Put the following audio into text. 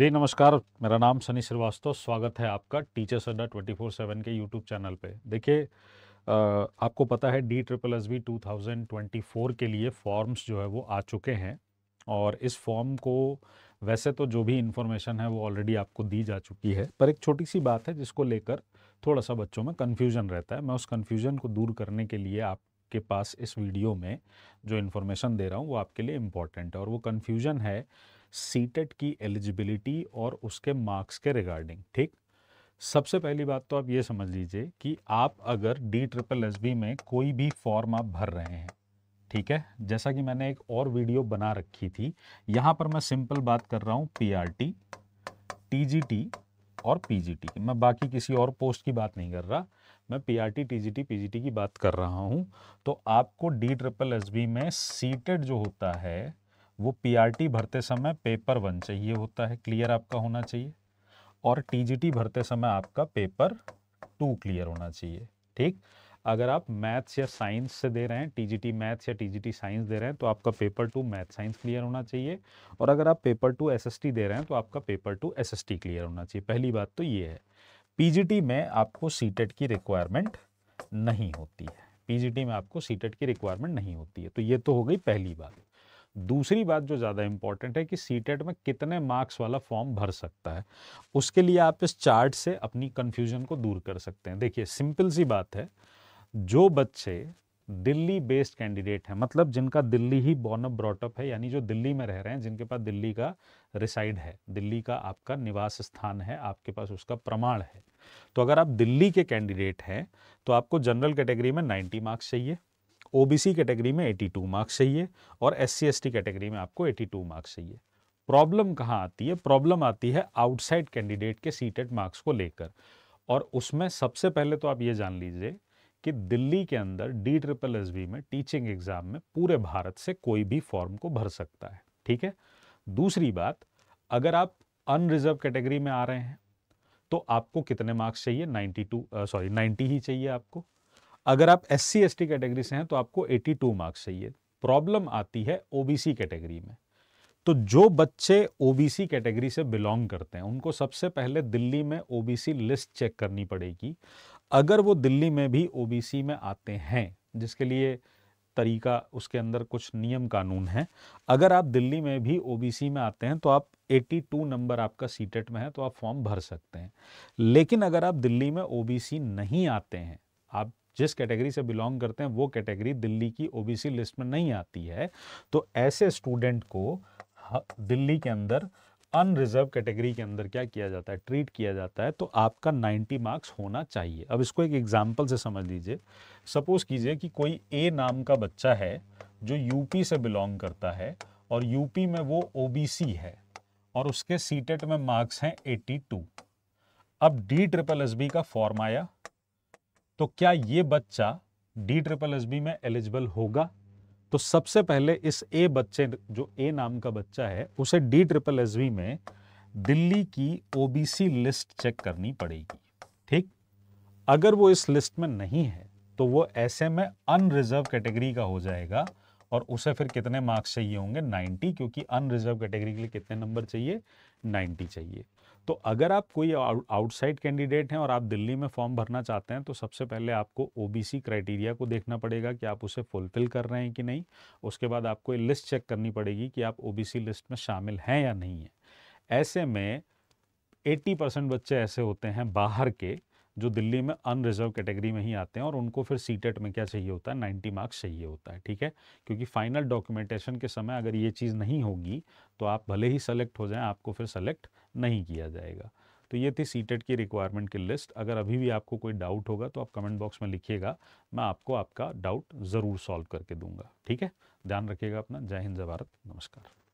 जी नमस्कार मेरा नाम सनी श्रीवास्तव स्वागत है आपका teachers Adda twenty four seven के यूट्यूब चैनल पे देखिए आपको पता है D triple S B two thousand twenty four के लिए फॉर्म्स जो है वो आ चुके हैं और इस फॉर्म को वैसे तो जो भी इन्फॉर्मेशन है वो ऑलरेडी आपको दी जा चुकी है पर एक छोटी सी बात है जिसको लेकर थोड़ा सा बच्चों में कन्फ्यूज़न रहता है मैं उस कन्फ्यूज़न को दूर करने के लिए आप आपके पास इस वीडियो में जो इन्फॉर्मेशन दे रहा हूँ वो आपके लिए इम्पॉर्टेंट है और वो कन्फ्यूजन है सीटेट की एलिजिबिलिटी और उसके मार्क्स के रिगार्डिंग ठीक सबसे पहली बात तो आप ये समझ लीजिए कि आप अगर डी ट्रिपल एस बी में कोई भी फॉर्म आप भर रहे हैं ठीक है जैसा कि मैंने एक और वीडियो बना रखी थी यहाँ पर मैं सिंपल बात कर रहा हूँ P R T T G T और पीजीटी की मैं बाकी किसी और पोस्ट की बात नहीं कर रहा मैं पीआरटी टीजीटी पीजीटी की बात कर रहा हूं तो आपको डी ट्रिपल एस बी में सीटेड जो होता है वो पीआरटी भरते समय पेपर वन चाहिए होता है क्लियर आपका होना चाहिए और टीजीटी भरते समय आपका पेपर टू क्लियर होना चाहिए ठीक अगर आप मैथ्स या साइंस से दे रहे हैं टीजीटी मैथ्स या टीजीटी साइंस दे रहे हैं तो आपका paper two math science clear होना चाहिए और अगर आप पेपर टू एसएसटी दे रहे हैं तो आपका पेपर टू एसएसटी क्लियर होना चाहिए पहली बात तो ये है पीजीटी में आपको सीटेट की रिक्वायरमेंट नहीं होती है टी में आपको सीटेट की रिक्वायरमेंट नहीं होती है तो ये तो हो गई पहली बात दूसरी बात जो ज़्यादा इंपॉर्टेंट है कि सीटेट में कितने मार्क्स वाला फॉर्म भर सकता है उसके लिए आप इस चार्ट से अपनी कन्फ्यूजन को दूर कर सकते हैं देखिए सिंपल सी बात है जो बच्चे दिल्ली बेस्ड कैंडिडेट हैं मतलब जिनका दिल्ली ही बॉर्न अप ब्रॉटअप है यानी जो दिल्ली में रह रहे हैं जिनके पास दिल्ली का रिसाइड है दिल्ली का आपका निवास स्थान है आपके पास उसका प्रमाण है तो अगर आप दिल्ली के कैंडिडेट हैं तो आपको जनरल कैटेगरी में 90 मार्क्स चाहिए ओबीसी कैटेगरी में 82 मार्क्स चाहिए और एस सी कैटेगरी में आपको 82 मार्क्स चाहिए प्रॉब्लम कहाँ आती है प्रॉब्लम आती है आउटसाइड कैंडिडेट के सीटेड मार्क्स को लेकर और उसमें सबसे पहले तो आप ये जान लीजिए कि दिल्ली के अंदर डी ट्रिपल एस बी में टीचिंग एग्ज़ाम में पूरे भारत से कोई भी फॉर्म को भर सकता है ठीक है दूसरी बात अगर आप अनरिजर्व कैटेगरी में आ रहे हैं तो आपको कितने मार्क्स चाहिए 92 सॉरी 90 ही चाहिए आपको अगर आप S C S T category से हैं तो आपको 82 मार्क्स चाहिए प्रॉब्लम आती है ओबीसी कैटेगरी में तो जो बच्चे ओबीसी कैटेगरी से बिलोंग करते हैं उनको सबसे पहले दिल्ली में ओबीसी लिस्ट चेक करनी पड़ेगी अगर वो दिल्ली में भी ओबीसी में आते हैं जिसके लिए तरीका उसके अंदर कुछ नियम कानून हैं अगर आप दिल्ली में भी ओबीसी में आते हैं तो आप 82 नंबर आपका सीटेट e में है तो आप फॉर्म भर सकते हैं लेकिन अगर आप दिल्ली में ओबीसी नहीं आते हैं आप जिस कैटेगरी से बिलोंग करते हैं वो कैटेगरी दिल्ली की ओबीसी लिस्ट में नहीं आती है तो ऐसे स्टूडेंट को दिल्ली के अंदर अनरिजर्व कैटेगरी के अंदर क्या किया जाता है ट्रीट किया जाता है तो आपका 90 मार्क्स होना चाहिए अब इसको एक एग्जांपल से समझ लीजिए सपोज कीजिए कि कोई ए नाम का बच्चा है जो यूपी से बिलोंग करता है और यूपी में वो ओबीसी है और उसके सीटेट e में मार्क्स हैं 82 अब डी ट्रिपल एस का फॉर्म आया तो क्या ये बच्चा डी ट्रिपल एस में एलिजिबल होगा तो सबसे पहले इस ए बच्चे जो ए नाम का बच्चा है उसे डी ट्रिपल एस में दिल्ली की ओबीसी लिस्ट चेक करनी पड़ेगी ठीक अगर वो इस लिस्ट में नहीं है तो वो ऐसे में अनरिजर्व कैटेगरी का हो जाएगा और उसे फिर कितने मार्क्स चाहिए होंगे 90 क्योंकि अनरिजर्व कैटेगरी के लिए कितने नंबर चाहिए 90 चाहिए तो अगर आप कोई आउटसाइड कैंडिडेट हैं और आप दिल्ली में फॉर्म भरना चाहते हैं तो सबसे पहले आपको ओबीसी क्राइटेरिया को देखना पड़ेगा कि आप उसे फुलफिल कर रहे हैं कि नहीं उसके बाद आपको ये लिस्ट चेक करनी पड़ेगी कि आप ओबीसी लिस्ट में शामिल हैं या नहीं हैं ऐसे में 80 परसेंट बच्चे ऐसे होते हैं बाहर के जो दिल्ली में अनरिजर्व कैटेगरी में ही आते हैं और उनको फिर सीटेट e में क्या चाहिए होता है नाइन्टी मार्क्स चाहिए होता है ठीक है क्योंकि फाइनल डॉक्यूमेंटेशन के समय अगर ये चीज़ नहीं होगी तो आप भले ही सेलेक्ट हो जाएं आपको फिर सेलेक्ट नहीं किया जाएगा तो ये थी सीटेट e की रिक्वायरमेंट की लिस्ट अगर अभी भी आपको कोई डाउट होगा तो आप कमेंट बॉक्स में लिखिएगा मैं आपको आपका डाउट ज़रूर सॉल्व करके दूंगा ठीक है ध्यान रखिएगा अपना जय हिंद जय भारत नमस्कार